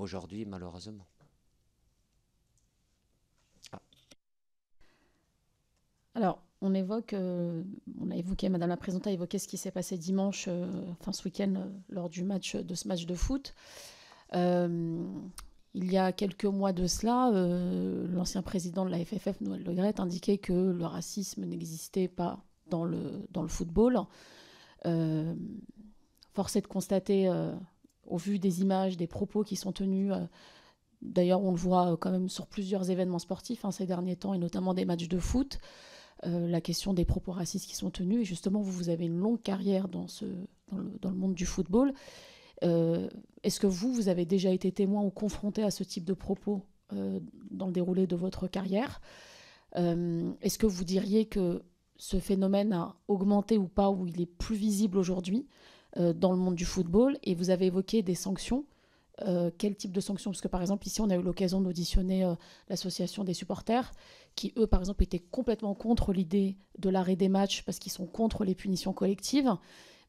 aujourd'hui, malheureusement. Ah. Alors, on évoque, euh, on a évoqué, Madame la Présidente a évoqué ce qui s'est passé dimanche, euh, enfin ce week-end, euh, lors du match de ce match de foot. il y a quelques mois de cela, l'ancien président de la FFF, Noël Legrette, indiquait que le racisme n'existait pas dans le, dans le football. force est de constater au vu des images, des propos qui sont tenus. Euh, d'ailleurs, on le voit euh, quand même sur plusieurs événements sportifs hein, ces derniers temps, et notamment des matchs de foot. Euh, la question des propos racistes qui sont tenus. Et justement, vous, vous avez une longue carrière dans, ce, dans, le, monde du football. Est-ce que vous, vous avez déjà été témoin ou confronté à ce type de propos dans le déroulé de votre carrière Est-ce que vous diriez que ce phénomène a augmenté ou pas, ou il est plus visible aujourd'hui euh, dans le monde du football. Et vous avez évoqué des sanctions. Euh, quel type de sanctions Parce que par exemple, ici, on a eu l'occasion d'auditionner euh, l'association des supporters, qui, eux, par exemple, étaient complètement contre l'idée de l'arrêt des matchs, parce qu'ils sont contre les punitions collectives.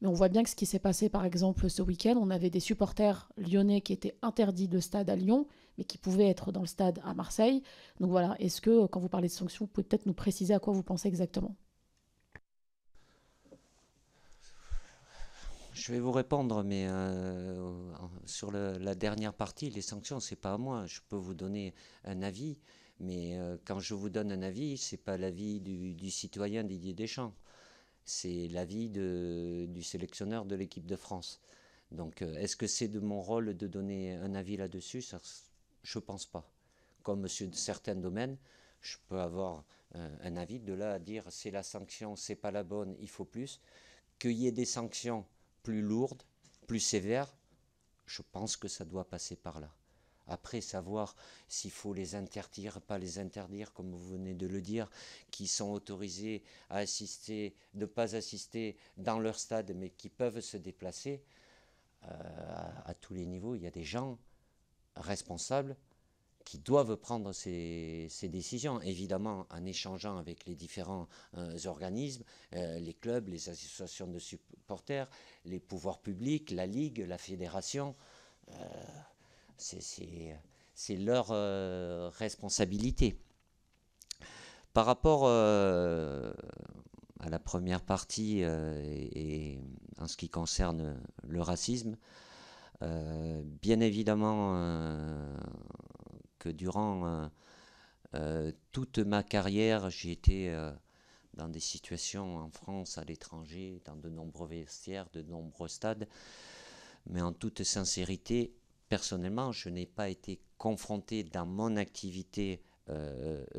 Mais on voit bien que ce qui s'est passé, par exemple, ce week-end, on avait des supporters lyonnais qui étaient interdits de stade à Lyon, mais qui pouvaient être dans le stade à Marseille. Donc voilà, est-ce que, quand vous parlez de sanctions, vous pouvez peut-être nous préciser à quoi vous pensez exactement je vais vous répondre, mais euh, sur la dernière partie, les sanctions, ce n'est pas à moi. Je peux vous donner un avis, mais euh, quand je vous donne un avis, ce n'est pas l'avis du, citoyen Didier Deschamps, c'est l'avis du sélectionneur de l'équipe de France. Donc, euh, est-ce que c'est de mon rôle de donner un avis là-dessus Je ne pense pas. Comme sur certains domaines, je peux avoir un avis de là à dire c'est la sanction, c'est pas la bonne, il faut plus. Qu'il y ait des sanctions plus lourde, plus sévère, je pense que ça doit passer par là. Après, savoir s'il faut les interdire, pas les interdire, comme vous venez de le dire, qui sont autorisés à assister, ne pas assister dans leur stade, mais qui peuvent se déplacer, euh, à, à tous les niveaux, il y a des gens responsables qui doivent prendre ces, décisions, évidemment en échangeant avec les différents euh, organismes, euh, les clubs, les associations de supporters, les pouvoirs publics, la Ligue, la Fédération. Euh, c'est leur responsabilité. Par rapport à la première partie et, en ce qui concerne le racisme, bien évidemment, que durant euh, euh, toute ma carrière, j'ai été euh, dans des situations en France, à l'étranger, dans de nombreux vestiaires, de nombreux stades. Mais en toute sincérité, personnellement, je n'ai pas été confronté dans mon activité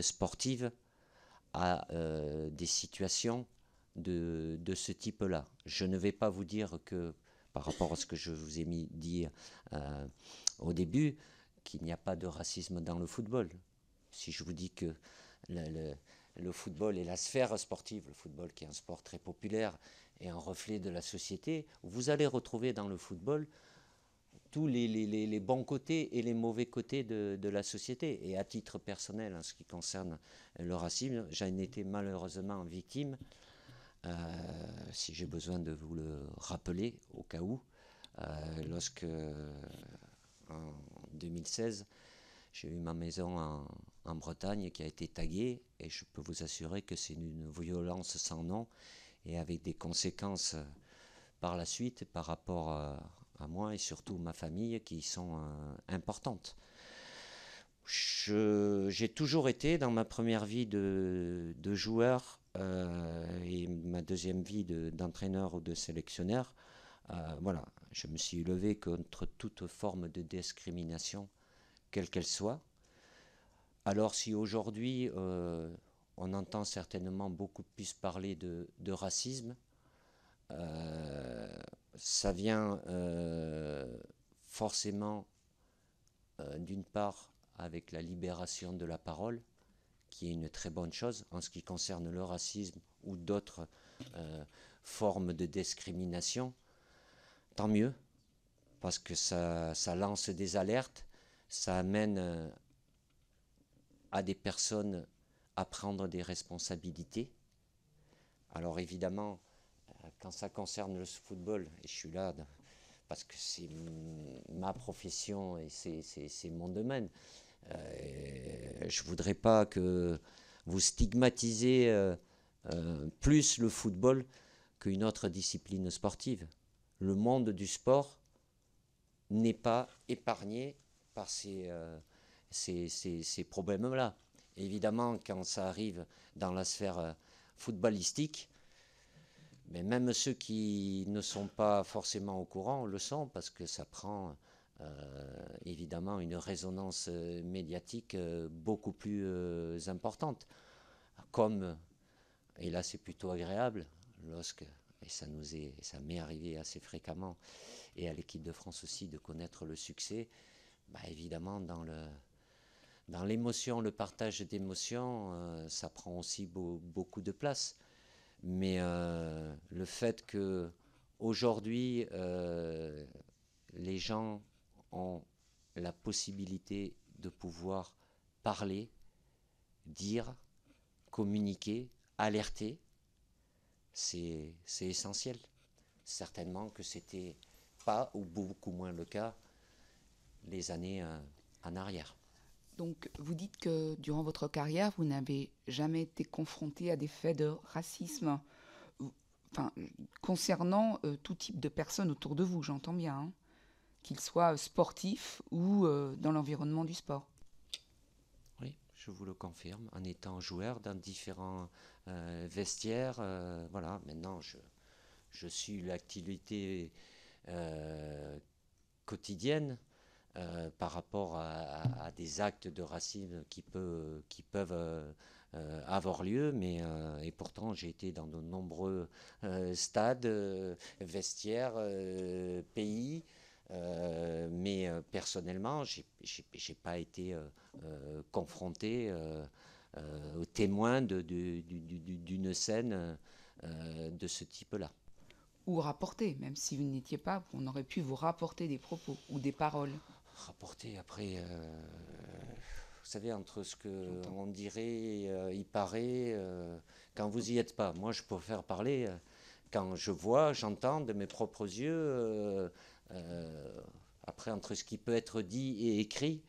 sportive à des situations de, ce type-là. Je ne vais pas vous dire que, par rapport à ce que je vous ai mis, dit au début, qu'il n'y a pas de racisme dans le football. Si je vous dis que le, football est la sphère sportive, le football qui est un sport très populaire et un reflet de la société, vous allez retrouver dans le football tous les, les, bons côtés et les mauvais côtés de, la société. Et à titre personnel, en ce qui concerne le racisme, j'en étais malheureusement victime, euh, si j'ai besoin de vous le rappeler au cas où, euh, lorsque en 2016, j'ai eu ma maison en, Bretagne qui a été taguée et je peux vous assurer que c'est une violence sans nom et avec des conséquences euh, par la suite par rapport euh, à, moi et surtout ma famille qui sont euh, importantes. J'ai toujours été dans ma première vie de, joueur et ma deuxième vie d'entraîneur ou de sélectionneur. voilà, je me suis levé contre toute forme de discrimination, quelle qu'elle soit. Alors si aujourd'hui euh, on entend certainement beaucoup plus parler de, racisme, euh, ça vient euh, forcément d'une part avec la libération de la parole, qui est une très bonne chose en ce qui concerne le racisme ou d'autres formes de discrimination mieux, parce que ça, lance des alertes, ça amène euh, à des personnes à prendre des responsabilités. Alors évidemment, euh, quand ça concerne le football, et je suis là parce que c'est ma profession et c'est mon domaine, euh, je ne voudrais pas que vous stigmatisez plus le football qu'une autre discipline sportive le monde du sport n'est pas épargné par euh, ces, ces, problèmes-là. Évidemment, quand ça arrive dans la sphère euh, footballistique, mais même ceux qui ne sont pas forcément au courant le sont parce que ça prend euh, évidemment une résonance médiatique beaucoup plus importante. Comme, et là c'est plutôt agréable, lorsque et ça nous est, ça m'est arrivé assez fréquemment, et à l'équipe de France aussi de connaître le succès, bah, évidemment dans l'émotion, le partage d'émotions, euh, ça prend aussi beaucoup de place. Mais euh, le fait que aujourd'hui euh, les gens ont la possibilité de pouvoir parler, dire, communiquer, alerter, c'est essentiel. Certainement que c'était pas ou beaucoup moins le cas les années euh, en arrière. Donc vous dites que durant votre carrière, vous n'avez jamais été confronté à des faits de racisme enfin, concernant euh, tout type de personnes autour de vous, j'entends bien, hein, qu'ils soient sportifs ou euh, dans l'environnement du sport je vous le confirme, en étant joueur dans différents euh, vestiaires. Euh, voilà, maintenant, je, je suis l'activité euh, quotidienne par rapport à, des actes de racines qui, qui peuvent avoir lieu, mais et pourtant j'ai été dans de nombreux stades, vestiaires, pays. Euh, mais euh, personnellement, je n'ai pas été euh, confronté au témoin d'une scène de ce type-là. Ou rapporté, même si vous n'étiez pas, on aurait pu vous rapporter des propos ou des paroles. Rapporter, après, vous savez, entre ce qu'on dirait, il paraît, quand vous y êtes pas. Moi, je peux faire parler quand je vois, j'entends de mes propres yeux euh, après, entre ce qui peut être dit et écrit,